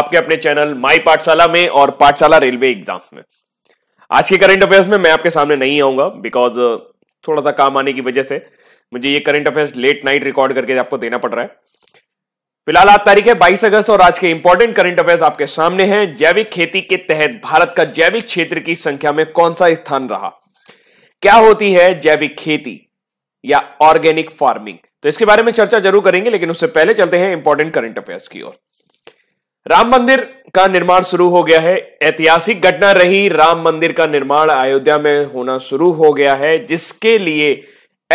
आपके अपने channel my पाठशाला में और पाठशाला रेलवे एग्जाम में आज के करंट अफेयर्स में मैं आपके सामने नहीं आऊंगा बिकॉज uh, थोड़ा सा काम आने की वजह से मुझे ये current affairs late night record करके आपको देना पड़ रहा है फिलहाल आज तारीख है 22 अगस्त और आज के इंपॉर्टेंट करंट अफेयर्स आपके सामने हैं जैविक खेती के तहत भारत का जैविक क्षेत्र की संख्या में कौन सा स्थान रहा क्या होती है जैविक खेती या ऑर्गेनिक फार्मिंग तो इसके बारे में चर्चा जरूर करेंगे लेकिन उससे पहले चलते हैं इंपॉर्टेंट करंट अफेयर्स की ओर राम मंदिर का निर्माण शुरू हो गया है ऐतिहासिक घटना रही राम मंदिर का निर्माण अयोध्या में होना शुरू हो गया है जिसके लिए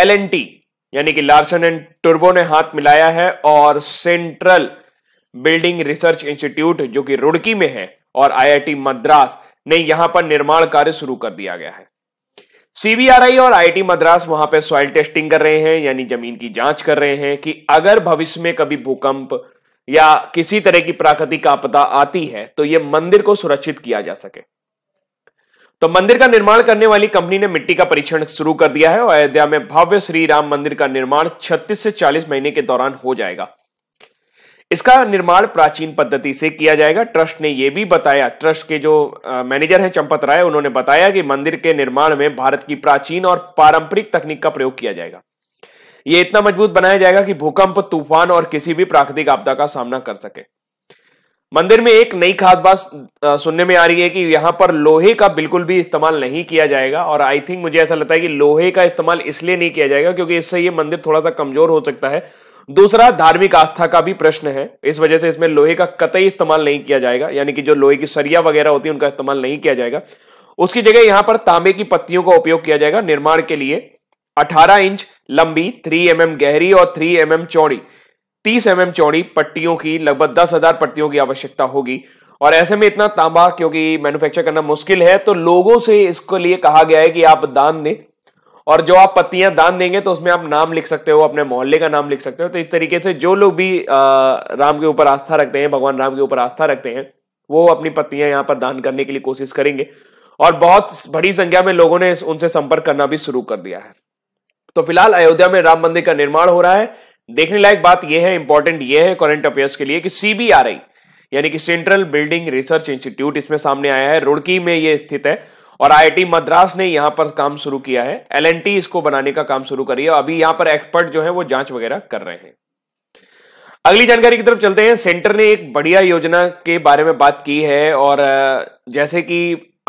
एल यानी कि लार्सन एंड टर्बो ने हाथ मिलाया है और सेंट्रल बिल्डिंग रिसर्च इंस्टीट्यूट जो कि रुड़की में है और आईआईटी मद्रास ने यहां पर निर्माण कार्य शुरू कर दिया गया है सीबीआरआई और आईआईटी मद्रास वहां पर सॉइल टेस्टिंग कर रहे हैं यानी जमीन की जांच कर रहे हैं कि अगर भविष्य में कभी भूकंप या किसी तरह की प्राकृतिक आपदा आती है तो यह मंदिर को सुरक्षित किया जा सके तो मंदिर का निर्माण करने वाली कंपनी ने मिट्टी का परीक्षण शुरू कर दिया है और अयोध्या में भव्य श्री राम मंदिर का निर्माण 36 से 40 महीने के दौरान हो जाएगा इसका निर्माण प्राचीन पद्धति से किया जाएगा ट्रस्ट ने यह भी बताया ट्रस्ट के जो मैनेजर हैं चंपत राय उन्होंने बताया कि मंदिर के निर्माण में भारत की प्राचीन और पारंपरिक तकनीक का प्रयोग किया जाएगा ये इतना मजबूत बनाया जाएगा कि भूकंप तूफान और किसी भी प्राकृतिक आपदा का सामना कर सके मंदिर में एक नई खास बात सुनने में आ रही है कि यहां पर लोहे का बिल्कुल भी इस्तेमाल नहीं किया जाएगा और आई थिंक मुझे ऐसा लगता है कि लोहे का इस्तेमाल इसलिए नहीं किया जाएगा क्योंकि इससे ये मंदिर थोड़ा सा कमजोर हो सकता है दूसरा धार्मिक आस्था का भी प्रश्न है इस वजह से इसमें लोहे का कतई इस्तेमाल नहीं किया जाएगा यानी कि जो लोहे की सरिया वगैरह होती है उनका इस्तेमाल नहीं किया जाएगा उसकी जगह यहाँ पर तांबे की पत्तियों का उपयोग किया जाएगा निर्माण के लिए 18 इंच लंबी 3 एम mm गहरी और 3 एम mm चौड़ी 30 एम mm चौड़ी पट्टियों की लगभग दस हजार पट्टियों की आवश्यकता होगी और ऐसे में इतना तांबा क्योंकि मैन्युफैक्चर करना मुश्किल है तो लोगों से इसके लिए कहा गया है कि आप दान दें और जो आप पत्तियां दान देंगे तो उसमें आप नाम लिख सकते हो अपने मोहल्ले का नाम लिख सकते हो तो इस तरीके से जो लोग भी आ, राम के ऊपर आस्था रखते हैं भगवान राम के ऊपर आस्था रखते हैं वो अपनी पत्तियां यहाँ पर दान करने के लिए कोशिश करेंगे और बहुत बड़ी संख्या में लोगों ने उनसे संपर्क करना भी शुरू कर दिया है तो फिलहाल अयोध्या में राम मंदिर का निर्माण हो रहा है देखने लायक बात यह है इंपॉर्टेंट यह है करंट अफेयर्स के लिए कि सीबीआरआई यानी कि सेंट्रल बिल्डिंग रिसर्च इंस्टीट्यूट इसमें सामने आया है रुड़की में यह स्थित है और आईआईटी मद्रास ने यहां पर काम शुरू किया है एलएनटी इसको बनाने का काम शुरू करी है अभी यहां पर एक्सपर्ट जो है वो जांच वगैरह कर रहे हैं अगली जानकारी की तरफ चलते हैं सेंटर ने एक बढ़िया योजना के बारे में बात की है और जैसे कि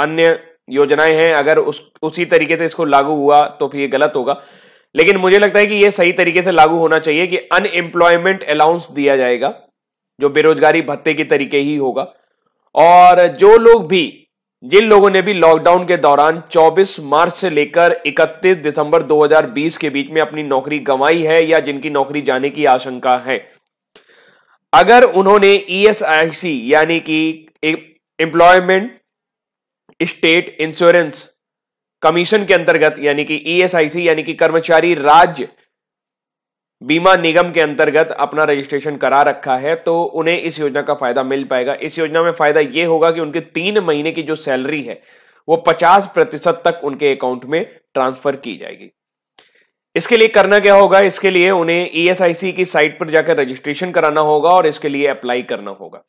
अन्य योजनाएं हैं अगर उस उसी तरीके से इसको लागू हुआ तो फिर ये गलत होगा लेकिन मुझे लगता है कि यह सही तरीके से लागू होना चाहिए कि अनएम्प्लॉयमेंट अलाउंस दिया जाएगा जो बेरोजगारी भत्ते के तरीके ही होगा और जो लोग भी जिन लोगों ने भी लॉकडाउन के दौरान 24 मार्च से लेकर 31 दिसंबर 2020 के बीच में अपनी नौकरी गंवाई है या जिनकी नौकरी जाने की आशंका है अगर उन्होंने ईएसआईसी e यानी कि एम्प्लॉयमेंट स्टेट इंश्योरेंस कमीशन के अंतर्गत यानी कि ईएसआईसी e यानी कि कर्मचारी राज्य बीमा निगम के अंतर्गत अपना रजिस्ट्रेशन करा रखा है तो उन्हें इस योजना का फायदा मिल पाएगा इस योजना में फायदा यह होगा कि उनके तीन महीने की जो सैलरी है वो पचास प्रतिशत तक उनके अकाउंट में ट्रांसफर की जाएगी इसके लिए करना क्या होगा इसके लिए उन्हें ईएसआईसी e की साइट पर जाकर रजिस्ट्रेशन कराना होगा और इसके लिए अप्लाई करना होगा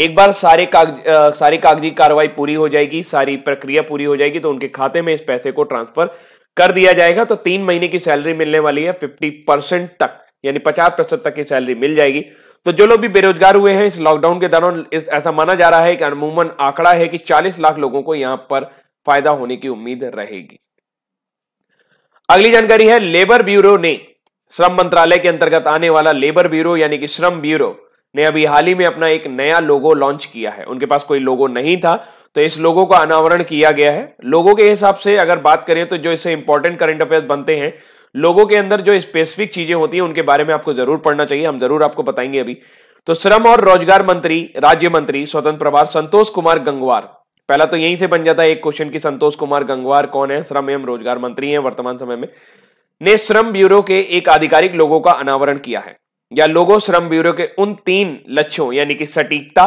एक बार सारे कागज सारी कागजी कार्रवाई पूरी हो जाएगी सारी प्रक्रिया पूरी हो जाएगी तो उनके खाते में इस पैसे को ट्रांसफर कर दिया जाएगा तो तीन महीने की सैलरी मिलने वाली है फिफ्टी परसेंट तक यानी पचास प्रतिशत तक की सैलरी मिल जाएगी तो जो लोग भी बेरोजगार हुए हैं इस लॉकडाउन के दौरान ऐसा माना जा रहा है कि अमूमन आंकड़ा है कि चालीस लाख लोगों को यहां पर फायदा होने की उम्मीद रहेगी अगली जानकारी है लेबर ब्यूरो ने श्रम मंत्रालय के अंतर्गत आने वाला लेबर ब्यूरो यानी कि श्रम ब्यूरो ने अभी हाल ही में अपना एक नया लोगो लॉन्च किया है उनके पास कोई लोगो नहीं था तो इस लोगो का अनावरण किया गया है लोगों के हिसाब से अगर बात करें तो जो इससे इंपॉर्टेंट करंट अफेयर बनते हैं लोगों के अंदर जो स्पेसिफिक चीजें होती हैं उनके बारे में आपको जरूर पढ़ना चाहिए हम जरूर आपको बताएंगे अभी तो श्रम और रोजगार मंत्री राज्य मंत्री स्वतंत्र प्रभार संतोष कुमार गंगवार पहला तो यहीं से बन जाता है एक क्वेश्चन की संतोष कुमार गंगवार कौन है श्रम एवं रोजगार मंत्री है वर्तमान समय में ने श्रम ब्यूरो के एक आधिकारिक लोगों का अनावरण किया है या लोगो श्रम ब्यूरो के उन तीन लक्ष्यों यानी कि सटीकता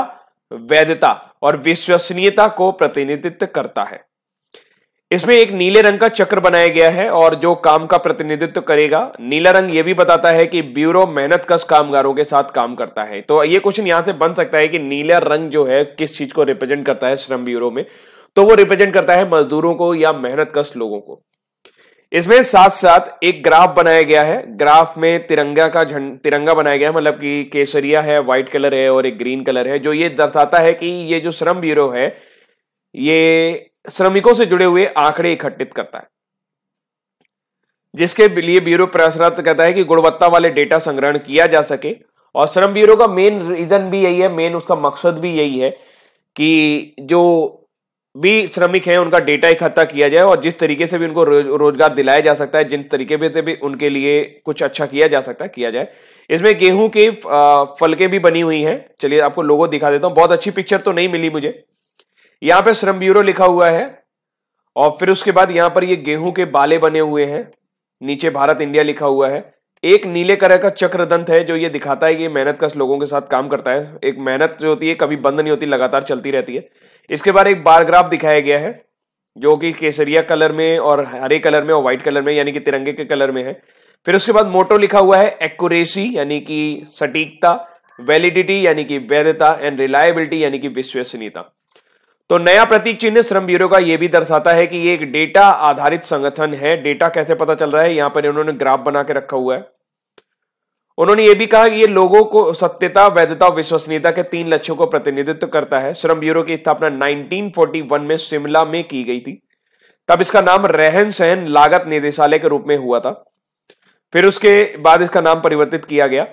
वैधता और विश्वसनीयता को प्रतिनिधित्व करता है इसमें एक नीले रंग का चक्र बनाया गया है और जो काम का प्रतिनिधित्व करेगा नीला रंग यह भी बताता है कि ब्यूरो मेहनत कस कामगारों के साथ काम करता है तो ये क्वेश्चन यहां से बन सकता है कि नीला रंग जो है किस चीज को रिप्रेजेंट करता है श्रम ब्यूरो में तो वो रिप्रेजेंट करता है मजदूरों को या मेहनत कस लोगों को इसमें साथ साथ एक ग्राफ बनाया गया है ग्राफ में तिरंगा का झंड तिरंगा बनाया गया है मतलब कि केसरिया है व्हाइट कलर है और एक ग्रीन कलर है जो ये दर्शाता है कि ये जो श्रम ब्यूरो है ये श्रमिकों से जुड़े हुए आंकड़े इकट्ठित करता है जिसके लिए ब्यूरो प्रयासरत कहता है कि गुणवत्ता वाले डेटा संग्रहण किया जा सके और श्रम ब्यूरो का मेन रीजन भी यही है मेन उसका मकसद भी यही है कि जो भी श्रमिक हैं उनका डेटा इकट्ठा किया जाए और जिस तरीके से भी उनको रोजगार दिलाया जा सकता है जिन तरीके से भी उनके लिए कुछ अच्छा किया जा सकता है किया जाए इसमें गेहूं के फलके भी बनी हुई हैं चलिए आपको लोगों दिखा देता हूं बहुत अच्छी पिक्चर तो नहीं मिली मुझे यहां पर श्रम ब्यूरो लिखा हुआ है और फिर उसके बाद यहां पर ये गेहूं के बाले बने हुए हैं नीचे भारत इंडिया लिखा हुआ है एक नीले कलर का चक्रदंत है जो ये दिखाता है कि मेहनत कश लोगों के साथ काम करता है एक मेहनत जो होती है कभी बंद नहीं होती लगातार चलती रहती है इसके बाद एक बार ग्राफ दिखाया गया है जो कि केसरिया कलर में और हरे कलर में और व्हाइट कलर में यानी कि तिरंगे के कलर में है फिर उसके बाद मोटो लिखा हुआ है एक्यूरेसी यानी कि सटीकता वैलिडिटी यानी कि वैधता एंड रिलायबिलिटी यानी कि विश्वसनीयता तो नया प्रतीक चिन्ह श्रम ब्यूरो का यह भी दर्शाता है कि ये एक डेटा आधारित संगठन है डेटा कैसे पता चल रहा है यहां पर इन्होंने ग्राफ बना के रखा हुआ है उन्होंने ये भी कहा कि ये लोगों को सत्यता वैधता और विश्वसनीयता के तीन लक्ष्यों को प्रतिनिधित्व करता है श्रम ब्यूरो की स्थापना 1941 में शिमला में की गई थी तब इसका नाम रहन सहन लागत निदेशालय के रूप में हुआ था फिर उसके बाद इसका नाम परिवर्तित किया गया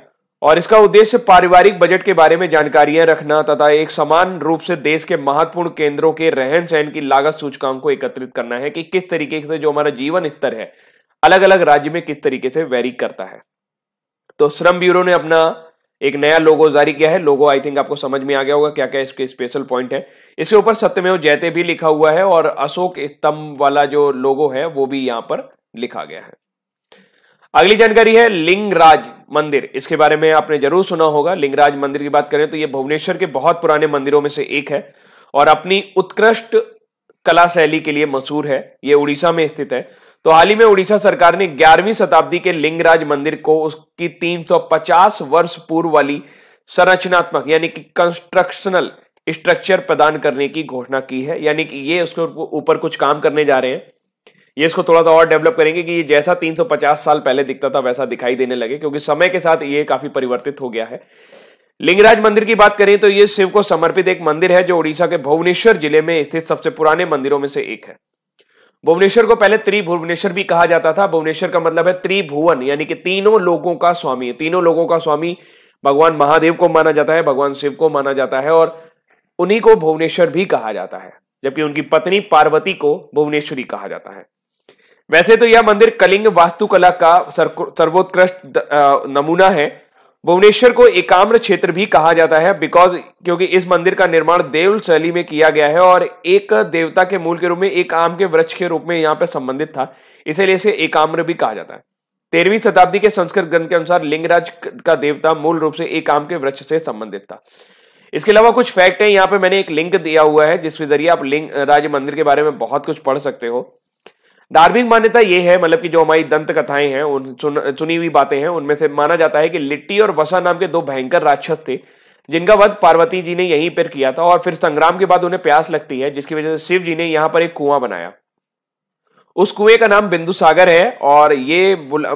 और इसका उद्देश्य पारिवारिक बजट के बारे में जानकारियां रखना तथा एक समान रूप से देश के महत्वपूर्ण केंद्रों के रहन सहन की लागत सूचकांक को एकत्रित करना है कि किस तरीके से जो हमारा जीवन स्तर है अलग अलग राज्य में किस तरीके से वैरिक करता है तो श्रम ब्यूरो ने अपना एक नया लोगो जारी किया है लोगो आई थिंक आपको समझ में आ गया होगा क्या क्या इसके स्पेशल पॉइंट है इसके ऊपर सत्यमेव जयते भी लिखा हुआ है और अशोक स्तंभ वाला जो लोगो है वो भी यहां पर लिखा गया है अगली जानकारी है लिंगराज मंदिर इसके बारे में आपने जरूर सुना होगा लिंगराज मंदिर की बात करें तो ये भुवनेश्वर के बहुत पुराने मंदिरों में से एक है और अपनी उत्कृष्ट कला शैली के लिए मशहूर है ये उड़ीसा में स्थित है तो हाल ही में उड़ीसा सरकार ने 11वीं शताब्दी के लिंगराज मंदिर को उसकी 350 वर्ष पूर्व वाली संरचनात्मक यानी कि कंस्ट्रक्शनल स्ट्रक्चर प्रदान करने की घोषणा की है यानी कि ये उसके ऊपर कुछ काम करने जा रहे हैं ये इसको थोड़ा सा और डेवलप करेंगे कि ये जैसा 350 साल पहले दिखता था वैसा दिखाई देने लगे क्योंकि समय के साथ ये काफी परिवर्तित हो गया है लिंगराज मंदिर की बात करें तो ये शिव को समर्पित एक मंदिर है जो उड़ीसा के भुवनेश्वर जिले में स्थित सबसे पुराने मंदिरों में से एक है भुवनेश्वर को पहले त्रिभुवनेश्वर भी कहा जाता था भुवनेश्वर का मतलब है त्रिभुवन यानी कि तीनों लोगों का स्वामी तीनों लोगों का स्वामी भगवान महादेव को माना जाता है भगवान शिव को माना जाता है और उन्हीं को भुवनेश्वर भी कहा जाता है जबकि उनकी पत्नी पार्वती को भुवनेश्वरी कहा जाता है वैसे तो यह मंदिर कलिंग वास्तुकला का सर्वोत्कृष्ट नमूना है भुवनेश्वर को एकाम्र क्षेत्र भी कहा जाता है बिकॉज क्योंकि इस मंदिर का निर्माण देवल शैली में किया गया है और एक देवता के मूल के रूप में एक आम के वृक्ष के रूप में यहाँ पे संबंधित था इसीलिए इसे एकाम्र भी कहा जाता है तेरहवीं शताब्दी के संस्कृत ग्रंथ के अनुसार लिंगराज का देवता मूल रूप से एक आम के वृक्ष से संबंधित था इसके अलावा कुछ फैक्ट है यहाँ पे मैंने एक लिंक दिया हुआ है जिसके जरिए आप लिंग राज मंदिर के बारे में बहुत कुछ पढ़ सकते हो धार्मिक मान्यता ये है मतलब कि जो हमारी दंत कथाएं हैं उन चुन, चुनी हुई बातें हैं उनमें से माना जाता है कि लिट्टी और वसा नाम के दो भयंकर राक्षस थे जिनका वध पार्वती जी ने यहीं पर किया था और फिर संग्राम के बाद उन्हें प्यास लगती है जिसकी वजह से शिव जी ने यहाँ पर एक कुआं बनाया उस कुएं का नाम बिंदु सागर है और ये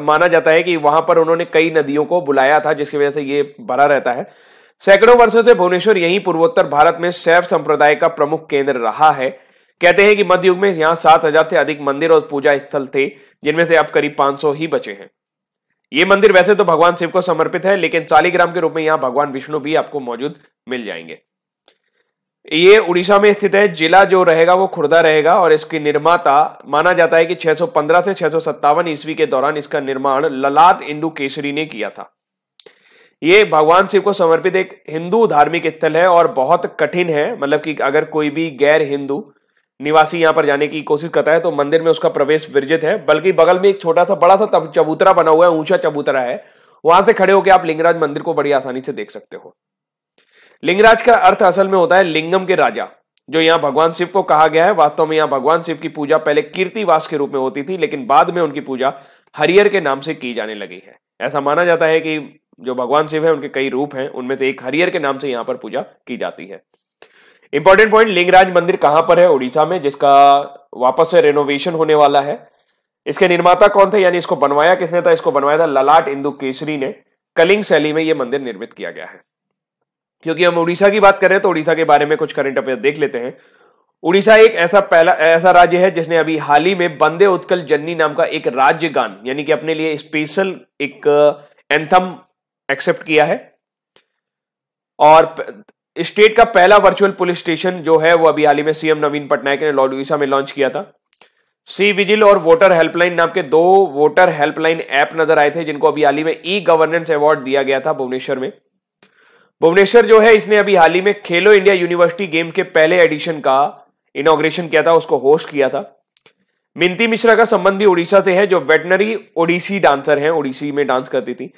माना जाता है कि वहां पर उन्होंने कई नदियों को बुलाया था जिसकी वजह से ये भरा रहता है सैकड़ों वर्षों से भुवनेश्वर यही पूर्वोत्तर भारत में शैव संप्रदाय का प्रमुख केंद्र रहा है कहते हैं कि मध्य युग में यहाँ सात हजार से अधिक मंदिर और पूजा स्थल थे जिनमें से अब करीब 500 ही बचे हैं ये मंदिर वैसे तो भगवान शिव को समर्पित है लेकिन चालीग्राम के रूप में यहाँ भगवान विष्णु भी आपको मौजूद मिल जाएंगे ये उड़ीसा में स्थित है जिला जो रहेगा वो खुर्दा रहेगा और इसकी निर्माता माना जाता है कि 615 से छह ईस्वी के दौरान इसका निर्माण ललाट इंदु केसरी ने किया था ये भगवान शिव को समर्पित एक हिंदू धार्मिक स्थल है और बहुत कठिन है मतलब कि अगर कोई भी गैर हिंदू निवासी यहाँ पर जाने की कोशिश करता है तो मंदिर में उसका प्रवेश विरजित है बल्कि बगल में एक छोटा सा बड़ा सा चबूतरा बना हुआ है ऊंचा चबूतरा है वहां से खड़े होकर आप लिंगराज मंदिर को बड़ी आसानी से देख सकते हो लिंगराज का अर्थ असल में होता है लिंगम के राजा जो यहाँ भगवान शिव को कहा गया है वास्तव में यहाँ भगवान शिव की पूजा पहले कीर्तिवास के रूप में होती थी लेकिन बाद में उनकी पूजा हरियर के नाम से की जाने लगी है ऐसा माना जाता है कि जो भगवान शिव है उनके कई रूप हैं उनमें से एक हरियर के नाम से यहाँ पर पूजा की जाती है इंपॉर्टेंट पॉइंट लिंगराज मंदिर कहां पर है उड़ीसा में जिसका वापस से रेनोवेशन होने वाला है इसके निर्माता कौन थे यानी इसको बनवाया किसने था इसको बनवाया था ललाट इंदु केसरी ने कलिंग शैली में यह मंदिर निर्मित किया गया है क्योंकि हम उड़ीसा की बात करें तो उड़ीसा के बारे में कुछ करंट अफेयर देख लेते हैं उड़ीसा एक ऐसा पहला ऐसा राज्य है जिसने अभी हाल ही में बंदे उत्कल जन्नी नाम का एक राज्य गान यानी कि अपने लिए स्पेशल एक एंथम एक्सेप्ट किया है और स्टेट का पहला वर्चुअल पुलिस स्टेशन जो है वो अभी हाल ही में सीएम नवीन पटनायक ने लॉडुईसा में लॉन्च किया था सी विजिल और वोटर हेल्पलाइन नाम के दो वोटर हेल्पलाइन ऐप नजर आए थे जिनको अभी हाल ही में ई गवर्नेंस अवार्ड दिया गया था भुवनेश्वर में भुवनेश्वर जो है इसने अभी हाल ही में खेलो इंडिया यूनिवर्सिटी गेम के पहले एडिशन का इनोग्रेशन किया था उसको होस्ट किया था मिंती मिश्रा का संबंधी उड़ीसा से है जो वेटनरी ओडिसी डांसर है ओडिसी में डांस करती थी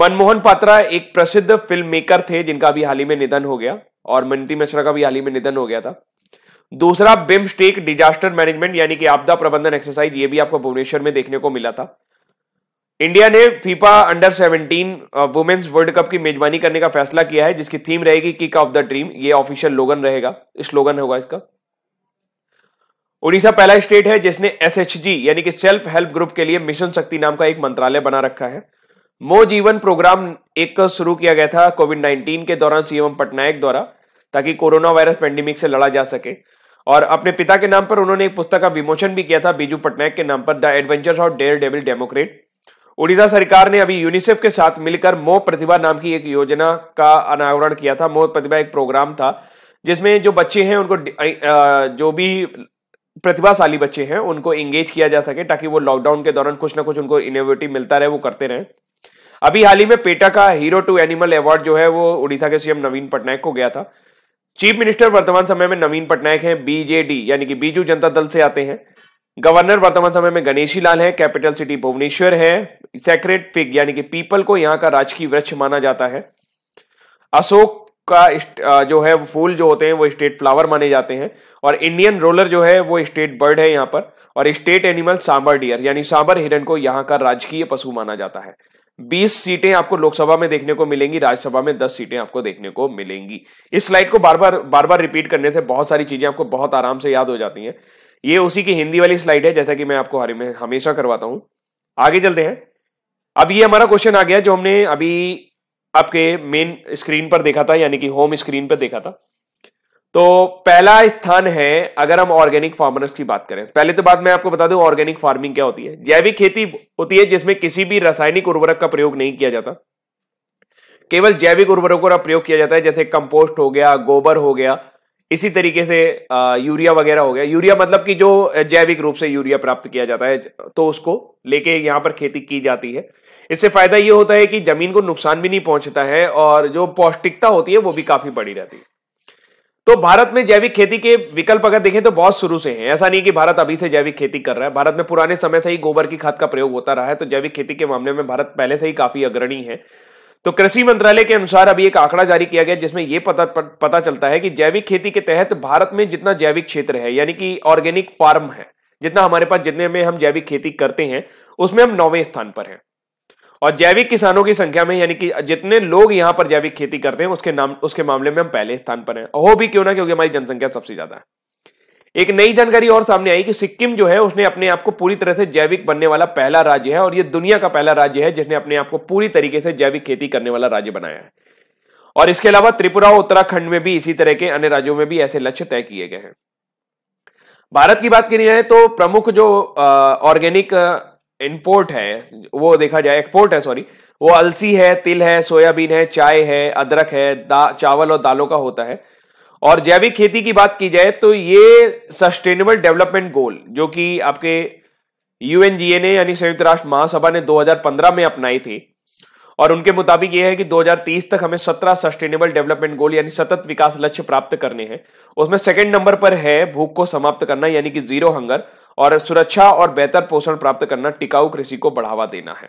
मनमोहन पात्रा एक प्रसिद्ध फिल्म मेकर थे जिनका भी हाल ही में निधन हो गया और मिनती मिश्रा का भी हाल ही में निधन हो गया था दूसरा बिम्स्टेक डिजास्टर मैनेजमेंट यानी कि आपदा प्रबंधन एक्सरसाइज ये भी आपको भुवनेश्वर में देखने को मिला था इंडिया ने FIFA under 17 women's world cup की मेजबानी करने का फैसला किया है जिसकी थीम रहेगी किक ऑफ द ड्रीम ये ऑफिशियल लोगन रहेगा स्लोगन होगा इसका उड़ीसा पहला स्टेट है जिसने एस यानी कि सेल्फ हेल्प ग्रुप के लिए मिशन शक्ति नाम का एक मंत्रालय बना रखा है मो जीवन प्रोग्राम एक शुरू किया गया था कोविड 19 के दौरान सीएम पटनायक द्वारा ताकि कोरोना वायरस पेंडेमिक से लड़ा जा सके और अपने पिता के नाम पर उन्होंने एक पुस्तक का विमोचन भी किया था बीजू पटनायक के नाम पर the adventures of daredevil democrat Orissa सरकार ने अभी यूनिसेफ के साथ मिलकर मो प्रतिभा नाम की एक योजना का अनावरण किया था मो प्रतिभा एक प्रोग्राम था जिसमें जो बच्चे हैं उनको जो भी प्रतिभाशाली बच्चे हैं उनको एंगेज किया जा सके ताकि वो लॉकडाउन के दौरान कुछ ना कुछ उनको इनोवेटिव मिलता रहे वो करते रहे अभी हाल ही में पेटा का हीरो टू एनिमल अवार्ड जो है वो उड़ीसा के सीएम नवीन पटनायक को गया था चीफ मिनिस्टर वर्तमान समय में नवीन पटनायक हैं बीजेडी यानी कि बीजू जनता दल से आते हैं गवर्नर वर्तमान समय में गणेशी लाल है कैपिटल सिटी भुवनेश्वर है सेक्रेट पिग यानी कि पीपल को यहाँ का राजकीय वृक्ष माना जाता है अशोक का जो है फूल जो होते हैं वो स्टेट फ्लावर माने जाते हैं और इंडियन रोलर जो है वो स्टेट बर्ड है यहाँ पर और स्टेट एनिमल सांबर डियर यानी सांबर हिरन को यहाँ का राजकीय पशु माना जाता है 20 सीटें आपको लोकसभा में देखने को मिलेंगी राज्यसभा में 10 सीटें आपको देखने को मिलेंगी इस स्लाइड को बार बार बार बार रिपीट करने से बहुत सारी चीजें आपको बहुत आराम से याद हो जाती हैं ये उसी की हिंदी वाली स्लाइड है जैसा कि मैं आपको हमेशा करवाता हूं आगे चलते हैं अब ये हमारा क्वेश्चन आ गया जो हमने अभी आपके मेन स्क्रीन पर देखा था यानी कि होम स्क्रीन पर देखा था तो पहला स्थान है अगर हम ऑर्गेनिक फार्मर्स की बात करें पहले तो बात मैं आपको बता दूं ऑर्गेनिक फार्मिंग क्या होती है जैविक खेती होती है जिसमें किसी भी रासायनिक उर्वरक का प्रयोग नहीं किया जाता केवल जैविक उर्वरकों का प्रयोग किया जाता है जैसे कंपोस्ट हो गया गोबर हो गया इसी तरीके से यूरिया वगैरह हो गया यूरिया मतलब कि जो जैविक रूप से यूरिया प्राप्त किया जाता है तो उसको लेके यहां पर खेती की जाती है इससे फायदा ये होता है कि जमीन को नुकसान भी नहीं पहुंचता है और जो पौष्टिकता होती है वो भी काफी बड़ी रहती है तो भारत में जैविक खेती के विकल्प अगर देखें तो बहुत शुरू से हैं ऐसा नहीं कि भारत अभी से जैविक खेती कर रहा है भारत में पुराने समय से ही गोबर की खाद का प्रयोग होता रहा है तो जैविक खेती के मामले में भारत पहले से ही काफी अग्रणी है तो कृषि मंत्रालय के अनुसार अभी एक आंकड़ा जारी किया गया जिसमें यह पता पता चलता है कि जैविक खेती के तहत भारत में जितना जैविक क्षेत्र है यानी कि ऑर्गेनिक फार्म है जितना हमारे पास जितने में हम जैविक खेती करते हैं उसमें हम नौवें स्थान पर हैं और जैविक किसानों की संख्या में यानी कि जितने लोग यहां पर जैविक खेती करते हैं उसके नाम उसके मामले में हम पहले स्थान पर हैं हो भी क्यों ना क्योंकि हमारी जनसंख्या सबसे ज्यादा है एक नई जानकारी और सामने आई कि सिक्किम जो है उसने अपने आप को पूरी तरह से जैविक बनने वाला पहला राज्य है और ये दुनिया का पहला राज्य है जिसने अपने आप को पूरी तरीके से जैविक खेती करने वाला राज्य बनाया है और इसके अलावा त्रिपुरा और उत्तराखंड में भी इसी तरह के अन्य राज्यों में भी ऐसे लक्ष्य तय किए गए हैं भारत की बात करी जाए तो प्रमुख जो ऑर्गेनिक इम्पोर्ट है वो देखा जाए एक्सपोर्ट है सॉरी वो अलसी है तिल है सोयाबीन है चाय है अदरक है चावल और दालों का होता है और जैविक खेती की बात की जाए तो ये सस्टेनेबल डेवलपमेंट गोल जो कि आपके यूएनजीए यानी संयुक्त राष्ट्र महासभा ने 2015 में अपनाई थी और उनके मुताबिक यह है कि 2030 तक हमें 17 सस्टेनेबल डेवलपमेंट गोल यानी सतत विकास लक्ष्य प्राप्त करने हैं उसमें सेकंड नंबर पर है भूख को समाप्त करना यानी कि जीरो हंगर और सुरक्षा और बेहतर पोषण प्राप्त करना टिकाऊ कृषि को बढ़ावा देना है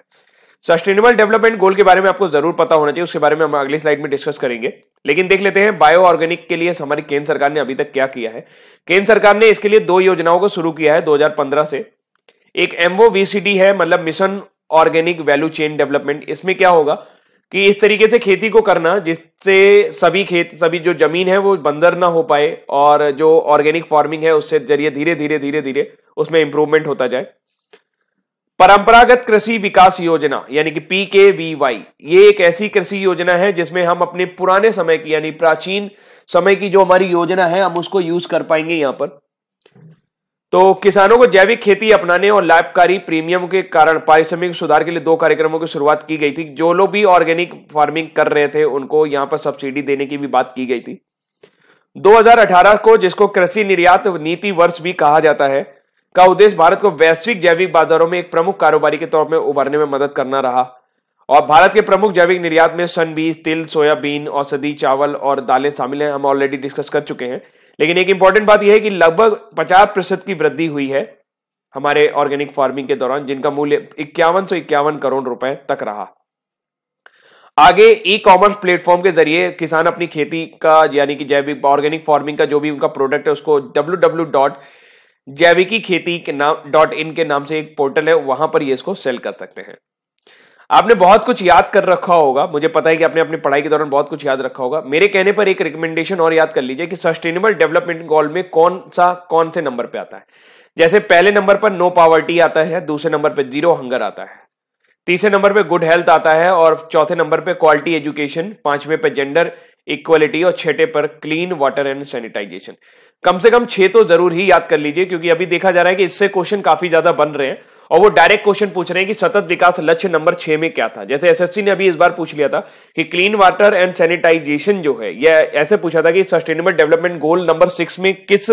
सस्टेनेबल डेवलपमेंट गोल के बारे में आपको जरूर पता होना चाहिए उसके बारे में हम अगली स्लाइड में डिस्कस करेंगे लेकिन देख लेते हैं बायो ऑर्गेनिक के लिए हमारी केंद्र सरकार ने अभी तक क्या किया है केंद्र सरकार ने इसके लिए दो योजनाओं को शुरू किया है 2015 से एक एमओ है मतलब mission organic value chain development इसमें क्या होगा कि इस तरीके से खेती को करना जिससे सभी खेत सभी जो जमीन है वो बंदर ना हो पाए और जो ऑर्गेनिक फार्मिंग है उससे जरिए धीरे धीरे धीरे धीरे उसमें इंप्रूवमेंट होता जाए परंपरागत कृषि विकास योजना यानी कि पी के वी वाई ये एक ऐसी कृषि योजना है जिसमें हम अपने पुराने समय की यानी प्राचीन समय की जो हमारी योजना है हम उसको यूज कर पाएंगे यहां पर तो किसानों को जैविक खेती अपनाने और लाभकारी प्रीमियम के कारण पारिश्रमिक सुधार के लिए दो कार्यक्रमों की शुरुआत की गई थी जो लोग भी ऑर्गेनिक फार्मिंग कर रहे थे उनको यहां पर सब्सिडी देने की भी बात की गई थी 2018 को जिसको कृषि निर्यात नीति वर्ष भी कहा जाता है का उद्देश्य भारत को वैश्विक जैविक बाजारों में एक प्रमुख कारोबारी के तौर पर उभरने में मदद करना रहा और भारत के प्रमुख जैविक निर्यात में सन बीज तिल सोयाबीन औषधि चावल और दालें शामिल हैं हम ऑलरेडी डिस्कस कर चुके हैं लेकिन एक इंपॉर्टेंट बात यह है कि लगभग पचास प्रतिशत की वृद्धि हुई है हमारे ऑर्गेनिक फार्मिंग के दौरान जिनका मूल्य इक्यावन सौ इक्यावन करोड़ रुपए तक रहा आगे ई कॉमर्स प्लेटफॉर्म के जरिए किसान अपनी खेती का यानी कि जैविक ऑर्गेनिक फार्मिंग का जो भी उनका प्रोडक्ट है उसको डब्ल्यू डब्ल्यू डॉट जैविकी खेती के नाम डॉट इन के नाम से एक पोर्टल है वहां पर ये इसको सेल कर सकते हैं आपने बहुत कुछ याद कर रखा होगा मुझे पता है कि आपने अपनी पढ़ाई के दौरान बहुत कुछ याद रखा होगा मेरे कहने पर एक रिकमेंडेशन और याद कर लीजिए कि सस्टेनेबल डेवलपमेंट गोल में कौन सा कौन से नंबर पे आता है जैसे पहले नंबर पर नो पावर्टी आता है दूसरे नंबर पर जीरो हंगर आता है तीसरे नंबर पर गुड हेल्थ आता है और चौथे नंबर पर क्वालिटी एजुकेशन पांचवे पे जेंडर इक्वलिटी और छठे पर क्लीन वाटर एंड सैनिटाइजेशन कम से कम छह तो जरूर ही याद कर लीजिए क्योंकि अभी देखा जा रहा है कि इससे क्वेश्चन काफी ज्यादा बन रहे हैं और वो डायरेक्ट क्वेश्चन पूछ रहे हैं कि सतत विकास लक्ष्य नंबर छह में क्या था जैसे एसएससी ने अभी इस बार पूछ लिया था कि क्लीन वाटर एंड सैनिटाइजेशन जो है यह ऐसे पूछा था कि sustainable development goal number six में किस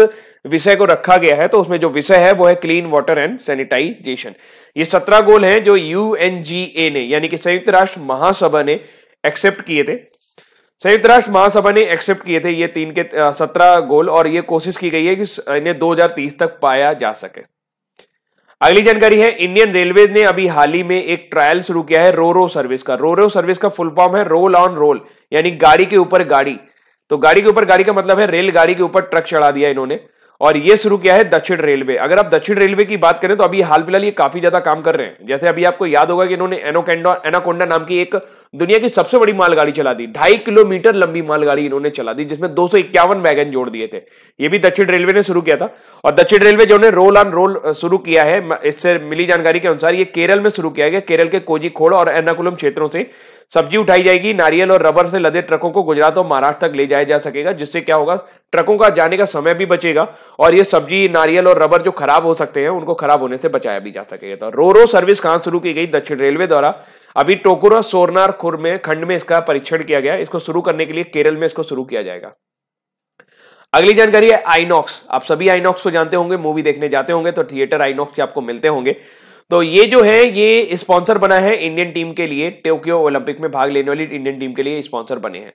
विषय को रखा गया है तो उसमें जो विषय है वो है क्लीन वाटर एंड सैनिटाइजेशन ये सत्रह गोल है जो यूएनजीए ने यानी कि संयुक्त राष्ट्र महासभा ने एक्सेप्ट किए थे संयुक्त राष्ट्र महासभा ने एक्सेप्ट किए थे ये तीन के सत्रह गोल और ये कोशिश की गई है कि इन्हें 2030 तक पाया जा सके अगली जानकारी है इंडियन रेलवे ने अभी हाल ही में एक ट्रायल शुरू किया है रोरो सर्विस का रोरो सर्विस का फुल फॉर्म है रोल ऑन रोल यानी गाड़ी के ऊपर गाड़ी तो गाड़ी के ऊपर गाड़ी का मतलब है रेलगाड़ी के ऊपर ट्रक चढ़ा दिया इन्होंने और ये शुरू किया है दक्षिण रेलवे अगर आप दक्षिण रेलवे की बात करें तो अभी हाल फिलहाल ये काफी ज्यादा काम कर रहे हैं जैसे अभी आपको याद होगा कि इन्होंने एनोकेंडा एनाकोंडा नाम की एक दुनिया की सबसे बड़ी मालगाड़ी चला दी ढाई किलोमीटर लंबी मालगाड़ी इन्होंने चला दी जिसमें दो वैगन जोड़ दिए थे ये भी दक्षिण रेलवे ने शुरू किया था और दक्षिण रेलवे जो रोल ऑन रोल शुरू किया है इससे मिली जानकारी के अनुसार ये केरल में शुरू किया गया केरल के कोजीखोड़ और एर्नाकुलम क्षेत्रों से सब्जी उठाई जाएगी नारियल और रबर से लदे ट्रकों को गुजरात और महाराष्ट्र तक ले जाया जा सकेगा जिससे क्या होगा ट्रकों का जाने का समय भी बचेगा और ये सब्जी नारियल और रबर जो खराब हो सकते हैं उनको खराब होने से बचाया भी जा सकेगा तो रो रो सर्विस कहां शुरू की गई दक्षिण रेलवे द्वारा अभी टोकुरा सोरनार खुर में खंड में इसका परीक्षण किया गया इसको शुरू करने के लिए केरल में इसको शुरू किया जाएगा अगली जानकारी है आईनॉक्स आप सभी आईनॉक्स को तो जानते होंगे मूवी देखने जाते होंगे तो थिएटर आईनॉक्स के आपको मिलते होंगे तो ये जो है ये स्पॉन्सर बना है इंडियन टीम के लिए टोक्यो ओलंपिक में भाग लेने वाली इंडियन टीम के लिए स्पॉन्सर बने हैं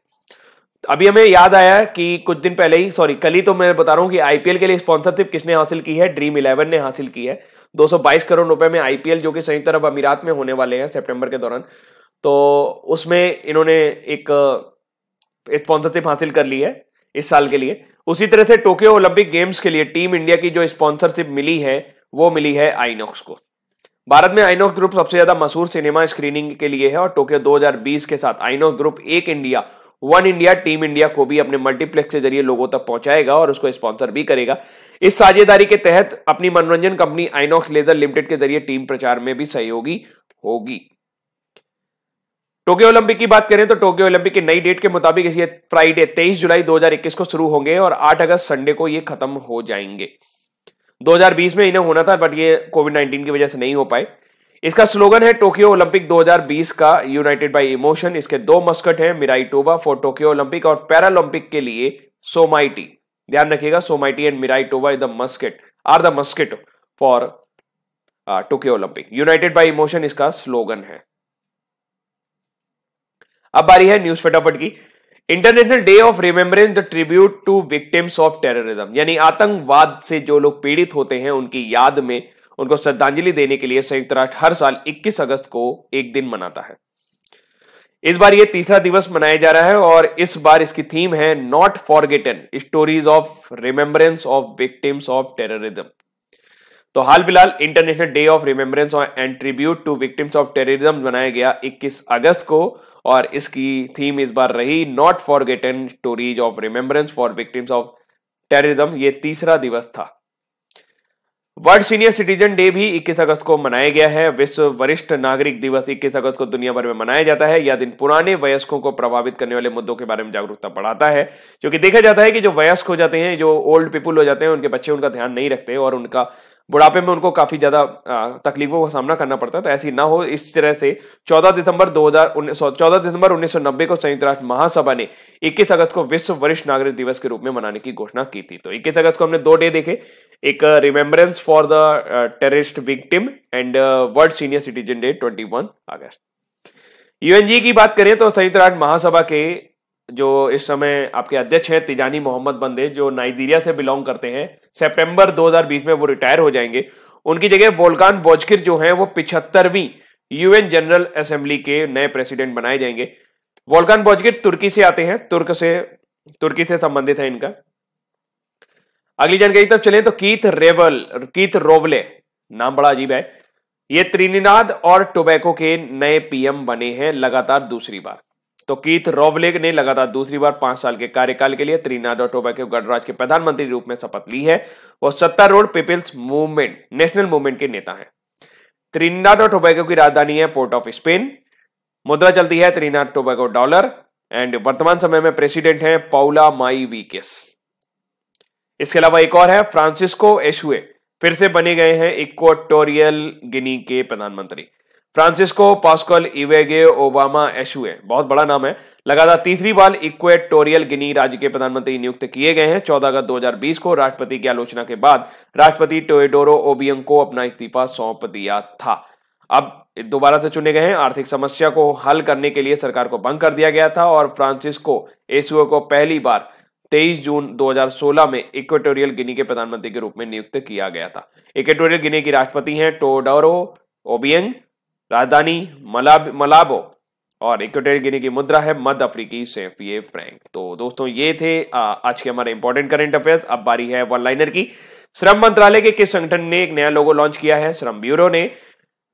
अभी हमें याद आया कि कुछ दिन पहले ही सॉरी कल ही तो मैं बता रहा हूँ कि आईपीएल के लिए स्पॉन्सरशिप किसने हासिल की है ड्रीम इलेवन ने हासिल की है 222 करोड़ रुपए में आईपीएल जो कि संयुक्त अरब अमीरात में होने वाले हैं सितंबर के दौरान तो उसमें इन्होंने एक स्पॉन्सरशिप हासिल कर ली है इस साल के लिए उसी तरह से टोक्यो ओलंपिक गेम्स के लिए टीम इंडिया की जो स्पॉन्सरशिप मिली है वो मिली है आईनॉक्स को भारत में आईनॉक्स ग्रुप सबसे ज्यादा मशहूर सिनेमा स्क्रीनिंग के लिए है और टोक्यो 2020 के साथ आईनॉक्स ग्रुप एक India one India team India को भी अपने मल्टीप्लेक्स के जरिए लोगों तक पहुंचाएगा और उसको स्पॉन्सर भी करेगा इस साझेदारी के तहत अपनी मनोरंजन कंपनी आइनॉक्स लेजर लिमिटेड के जरिए टीम प्रचार में भी सहयोगी होगी टोक्यो ओलंपिक की बात करें तो टोक्यो ओलंपिक की नई डेट के मुताबिक इसे फ्राइडे 23 जुलाई 2021 को शुरू होंगे और 8 अगस्त संडे को ये खत्म हो जाएंगे 2020 में इन्हें होना था बट ये कोविड 19 की वजह से नहीं हो पाए इसका स्लोगन है टोक्यो ओलंपिक 2020 का यूनाइटेड बाय इमोशन इसके दो मस्कट हैं Miraitowa for Tokyo Olympic और पैरालंपिक के लिए सोमाइटी ध्यान रखिएगा Someity and Miraitowa is the mascot are the mascot for Tokyo Olympic united by emotion इसका स्लोगन है अब बारी है न्यूज फटाफट की international day of remembrance the tribute to victims of terrorism यानी आतंकवाद से जो लोग पीड़ित होते हैं उनकी याद में उनको श्रद्धांजलि देने के लिए संयुक्त राष्ट्र हर साल 21 अगस्त को एक दिन मनाता है इस बार ये तीसरा दिवस मनाया जा रहा है और इस बार इसकी थीम है not forgotten stories of remembrance of victims of terrorism तो हाल फिलहाल international day of remembrance and tribute to victims of terrorism मनाया गया 21 अगस्त को और इसकी थीम इस बार रही not forgotten stories of remembrance for victims of terrorism ये तीसरा दिवस था वर्ल्ड सीनियर सिटीजन डे भी 21 अगस्त को मनाया गया है विश्व वरिष्ठ नागरिक दिवस 21 अगस्त को दुनिया भर में मनाया जाता है यह दिन पुराने वयस्कों को प्रभावित करने वाले मुद्दों के बारे में जागरूकता बढ़ाता है क्योंकि देखा जाता है कि जो वयस्क हो जाते हैं जो ओल्ड पीपुल हो जाते हैं उनके बच्चे उनका ध्यान नहीं रखते और उनका बुढ़ापे में उनको काफी ज्यादा तकलीफों का सामना करना पड़ता है तो ऐसी ना हो इस तरह से 14 दिसंबर 2019 14 दिसंबर 1990 को संयुक्त राष्ट्र महासभा ने 21 अगस्त को विश्व वरिष्ठ नागरिक दिवस के रूप में मनाने की घोषणा की थी तो 21 अगस्त को हमने दो डे देखे एक remembrance for the terrorist victim and world senior citizen day twenty अगस्त यूएनजी की बात करें तो संयुक्त राष्ट्र महासभा के जो इस समय आपके अध्यक्ष हैं तिजानी मोहम्मद बंदे जो नाइजीरिया से बिलोंग करते हैं सितंबर 2020 में वो रिटायर हो जाएंगे उनकी जगह वोल्कान बोजकिर जो है वो पिछहत्तरवीं यूएन जनरल असेंबली के नए प्रेसिडेंट बनाए जाएंगे वोल्कान बोजकिर तुर्की से आते हैं तुर्क से तुर्की से संबंधित है इनका अगली जानकारी तब चले तो कीथ रेवल कीथ रोवले नाम बड़ा अजीब है ये त्रिनिनाद और टोबैको के नए पीएम बने हैं लगातार दूसरी बार तो कीथ रोवलेग ने लगातार दूसरी बार पांच साल के कार्यकाल के लिए त्रिनाडो टोबैको गणराज के प्रधानमंत्री रूप में शपथ ली है वो सत्तारूढ़ पीपल्स मूवमेंट नेशनल मूवमेंट के नेता हैं त्रिनाडो टोबैको की राजधानी है पोर्ट ऑफ स्पेन मुद्रा चलती है त्रिनाड टोबैको डॉलर एंड वर्तमान समय में प्रेसिडेंट है पाउला माई वीकेस इसके अलावा एक और है फ्रांसिस्को एशुए फिर से बने गए हैं इक्वटोरियल गिनी के प्रधानमंत्री Francisco Pascual Eyegue Obama Asue बहुत बड़ा नाम है लगातार तीसरी बार इक्वेटोरियल गिनी राज्य के प्रधानमंत्री नियुक्त किए गए हैं 14 अगस्त 2020 को राष्ट्रपति की आलोचना के बाद राष्ट्रपति टोएडोरो ओबियंग को अपना इस्तीफा सौंप दिया था अब दोबारा से चुने गए हैं आर्थिक समस्या को हल करने के लिए सरकार को भंग कर दिया गया था और फ्रांसिस्को एसुए को पहली बार 23 जून 2016 में इक्वेटोरियल गिनी के प्रधानमंत्री के रूप में नियुक्त किया गया था इक्वेटोरियल गिनी की राष्ट्रपति हैं टोडोरो ओबियंग राजधानी मलाब मलाबो और इक्वेटोरियल गिनी की मुद्रा है मध्य अफ्रीकी सेफिए फ्रैंक तो दोस्तों ये थे आज के हमारे इंपॉर्टेंट करेंट अफेयर्स अब बारी है वन लाइनर की श्रम मंत्रालय के किस संगठन ने एक नया लोगो लॉन्च किया है श्रम ब्यूरो ने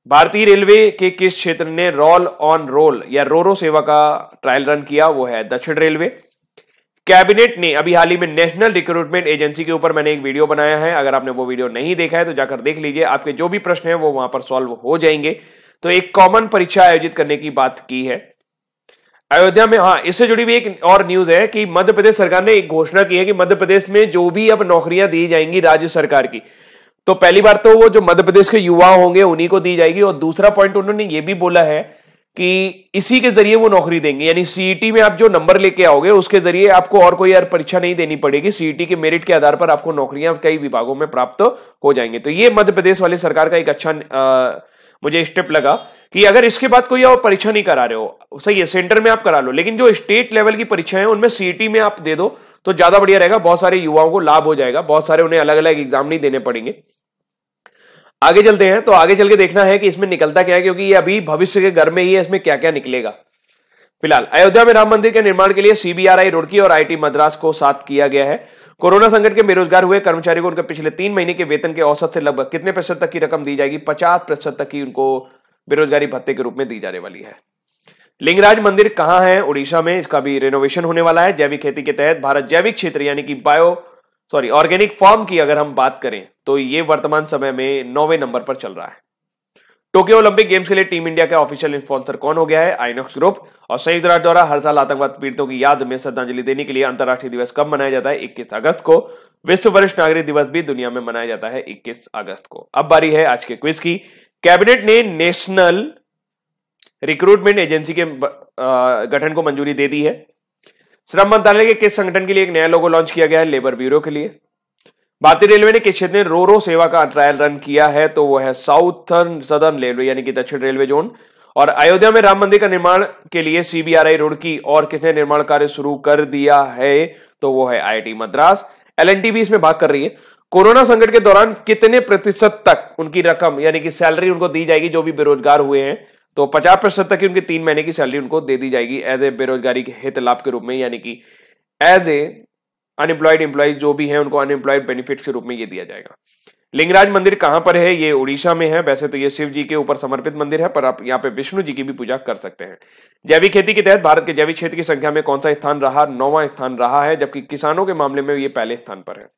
भारतीय रेलवे के किस क्षेत्र ने रोल ऑन रोल या रोरो सेवा का ट्रायल रन किया वो है दक्षिण रेलवे कैबिनेट ने अभी हाल ही में नेशनल रिक्रूटमेंट एजेंसी के ऊपर मैंने एक वीडियो बनाया है अगर आपने वो वीडियो नहीं देखा है तो जाकर देख लीजिए आपके जो भी प्रश्न है वो वहां पर सॉल्व हो जाएंगे तो एक कॉमन परीक्षा आयोजित करने की बात की है अयोध्या में हाँ इससे जुड़ी हुई एक और न्यूज है कि मध्य प्रदेश सरकार ने एक घोषणा की है कि मध्य प्रदेश में जो भी अब नौकरियां दी जाएंगी राज्य सरकार की तो पहली बार तो वो जो मध्य प्रदेश के युवा होंगे उन्हीं को दी जाएगी और दूसरा पॉइंट उन्होंने ये भी बोला है कि इसी के जरिए वो नौकरी देंगे यानी सीईटी e में आप जो नंबर लेके आओगे उसके जरिए आपको और कोई यार परीक्षा नहीं देनी पड़ेगी सीईटी e के मेरिट के आधार पर आपको नौकरियां कई विभागों में प्राप्त हो जाएंगे तो ये मध्य प्रदेश वाली सरकार का एक अच्छा आ, मुझे स्टेप लगा कि अगर इसके बाद कोई और परीक्षा नहीं करा रहे हो सही है सेंटर में आप करा लो लेकिन जो स्टेट लेवल की परीक्षाएं उनमें सीटी में आप दे दो तो ज्यादा बढ़िया रहेगा बहुत सारे युवाओं को लाभ हो जाएगा बहुत सारे उन्हें अलग अलग एग्जाम नहीं देने पड़ेंगे आगे चलते हैं तो आगे चल के देखना है कि इसमें निकलता क्या है क्योंकि ये अभी भविष्य के घर में ही है इसमें क्या क्या निकलेगा फिलहाल अयोध्या में राम मंदिर के निर्माण के लिए सीबीआरआई रुड़की और आईटी मद्रास को साथ किया गया है कोरोना संकट के बेरोजगार हुए कर्मचारी को उनके पिछले तीन महीने के वेतन के औसत से लगभग कितने प्रतिशत तक की रकम दी जाएगी पचास प्रतिशत तक की उनको बेरोजगारी भत्ते के रूप में दी जाने वाली है लिंगराज मंदिर कहाँ है उड़ीसा में इसका भी रिनोवेशन होने वाला है जैविक खेती के तहत भारत जैविक क्षेत्र यानी कि बायो सॉरी ऑर्गेनिक फॉर्म की अगर हम बात करें तो ये वर्तमान समय में नौवे नंबर पर चल रहा है टोक्यो ओलंपिक गेम्स के लिए टीम इंडिया का ऑफिशियल स्पॉन्सर कौन हो गया है आइनॉक्स ग्रुप और संयुक्त राष्ट्र द्वारा हर साल आतंकवाद पीड़ितों की याद में श्रद्धांजलि देने के लिए अंतर्राष्ट्रीय दिवस कब मनाया जाता है इक्कीस अगस्त को विश्व वरिष्ठ नागरिक दिवस भी दुनिया में मनाया जाता है इक्कीस अगस्त को अब बारी है आज के क्विज की कैबिनेट ने नेशनल रिक्रूटमेंट एजेंसी के गठन को मंजूरी दे दी है श्रम मंत्रालय के किस संगठन के लिए एक नया लोगो लॉन्च किया गया है लेबर ब्यूरो के लिए भारतीय रेलवे ने किस क्षेत्र में रो रो सेवा का ट्रायल रन किया है तो वो है साउथर्न सदर्न रेलवे यानी कि दक्षिण रेलवे जोन और अयोध्या में राम मंदिर का निर्माण के लिए सीबीआरआई रुड़की और किसने निर्माण कार्य शुरू कर दिया है तो वो है आईआईटी मद्रास एलएनटी भी इसमें भाग कर रही है कोरोना संकट के दौरान कितने प्रतिशत तक उनकी रकम यानी कि सैलरी उनको दी जाएगी जो भी बेरोजगार हुए हैं तो पचास प्रतिशत तक उनकी तीन महीने की सैलरी उनको दे दी जाएगी एज ए बेरोजगारी के हित लाभ के रूप में यानी कि एज ए अनएम्प्लॉयड एम्प्लॉयज जो भी हैं उनको अनएम्प्लॉयड बेनिफिट के रूप में ये दिया जाएगा लिंगराज मंदिर कहाँ पर है ये उड़ीसा में है वैसे तो ये शिव जी के ऊपर समर्पित मंदिर है पर आप यहाँ पे विष्णु जी की भी पूजा कर सकते हैं जैविक खेती के तहत भारत के जैविक क्षेत्र की संख्या में कौन सा स्थान रहा नौवा स्थान रहा है जबकि किसानों के मामले में ये पहले स्थान पर है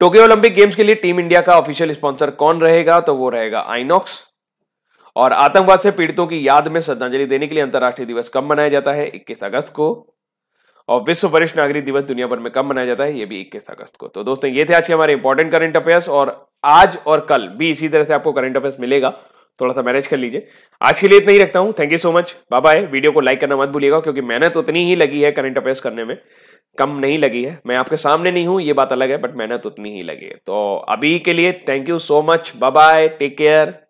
टोक्यो ओलंपिक गेम्स के लिए टीम इंडिया का ऑफिशियल स्पॉन्सर कौन रहेगा तो वो रहेगा आइनॉक्स और आतंकवाद से पीड़ितों की याद में श्रद्धांजलि देने के लिए अंतर्राष्ट्रीय दिवस कब मनाया जाता है इक्कीस अगस्त को और विश्व वरिष्ठ नागरिक दिवस दुनिया भर में कब मनाया जाता है ये भी इक्कीस अगस्त को तो दोस्तों ये थे आज के हमारे इंपॉर्टेंट करंट अफेयर्स और आज और कल भी इसी तरह से आपको करंट अफेयर्स मिलेगा थोड़ा सा मैनेज कर लीजिए आज के लिए इतना ही रखता हूं thank you so much bye bye video को लाइक करना मत भूलिएगा क्योंकि मेहनत उतनी ही लगी है करंट अफेयर्स करने में कम नहीं लगी है मैं आपके सामने नहीं हूं ये बात अलग है बट मेहनत उतनी ही लगी है तो अभी के लिए thank you so much bye bye take care